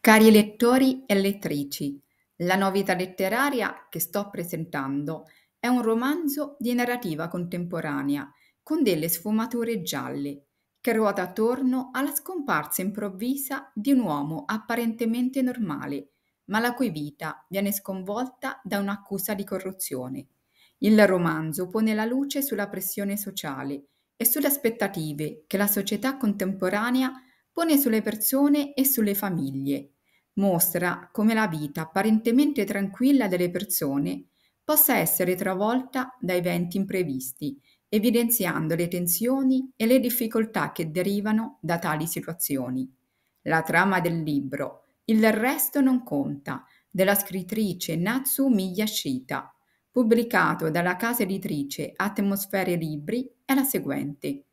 Cari lettori e lettrici, la novità letteraria che sto presentando è un romanzo di narrativa contemporanea con delle sfumature gialle che ruota attorno alla scomparsa improvvisa di un uomo apparentemente normale, ma la cui vita viene sconvolta da un'accusa di corruzione. Il romanzo pone la luce sulla pressione sociale e sulle aspettative che la società contemporanea pone sulle persone e sulle famiglie. Mostra come la vita apparentemente tranquilla delle persone possa essere travolta da eventi imprevisti, evidenziando le tensioni e le difficoltà che derivano da tali situazioni. La trama del libro Il resto non conta della scrittrice Natsu Miyashita, pubblicato dalla casa editrice Atmosfere Libri, è la seguente.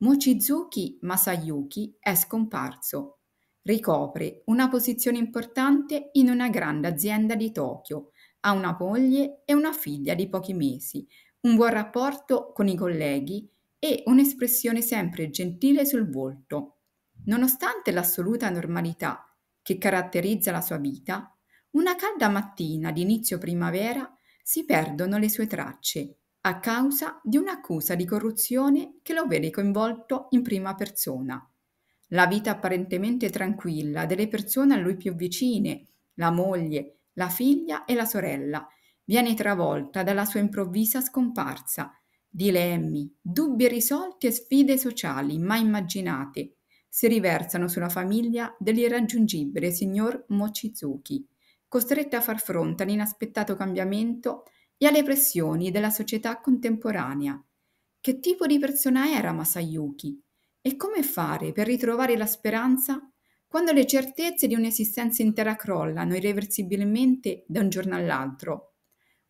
Mochizuki Masayuki è scomparso. Ricopre una posizione importante in una grande azienda di Tokyo, ha una moglie e una figlia di pochi mesi, un buon rapporto con i colleghi e un'espressione sempre gentile sul volto. Nonostante l'assoluta normalità che caratterizza la sua vita, una calda mattina di inizio primavera si perdono le sue tracce a causa di un'accusa di corruzione che lo vede coinvolto in prima persona. La vita apparentemente tranquilla delle persone a lui più vicine, la moglie, la figlia e la sorella, viene travolta dalla sua improvvisa scomparsa. Dilemmi, dubbi irrisolti e sfide sociali mai immaginate si riversano sulla famiglia dell'irraggiungibile signor Mochizuki, costretta a far fronte all'inaspettato cambiamento e alle pressioni della società contemporanea. Che tipo di persona era Masayuki? E come fare per ritrovare la speranza quando le certezze di un'esistenza intera crollano irreversibilmente da un giorno all'altro?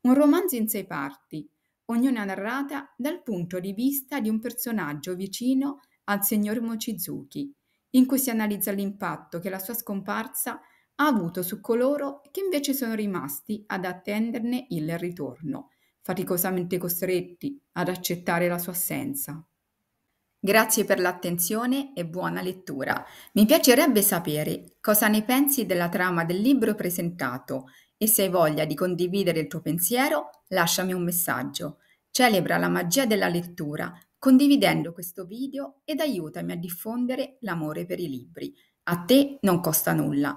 Un romanzo in sei parti, ognuna narrata dal punto di vista di un personaggio vicino al signor Mochizuki, in cui si analizza l'impatto che la sua scomparsa ha ha avuto su coloro che invece sono rimasti ad attenderne il ritorno, faticosamente costretti ad accettare la sua assenza. Grazie per l'attenzione e buona lettura. Mi piacerebbe sapere cosa ne pensi della trama del libro presentato e se hai voglia di condividere il tuo pensiero, lasciami un messaggio. Celebra la magia della lettura condividendo questo video ed aiutami a diffondere l'amore per i libri. A te non costa nulla.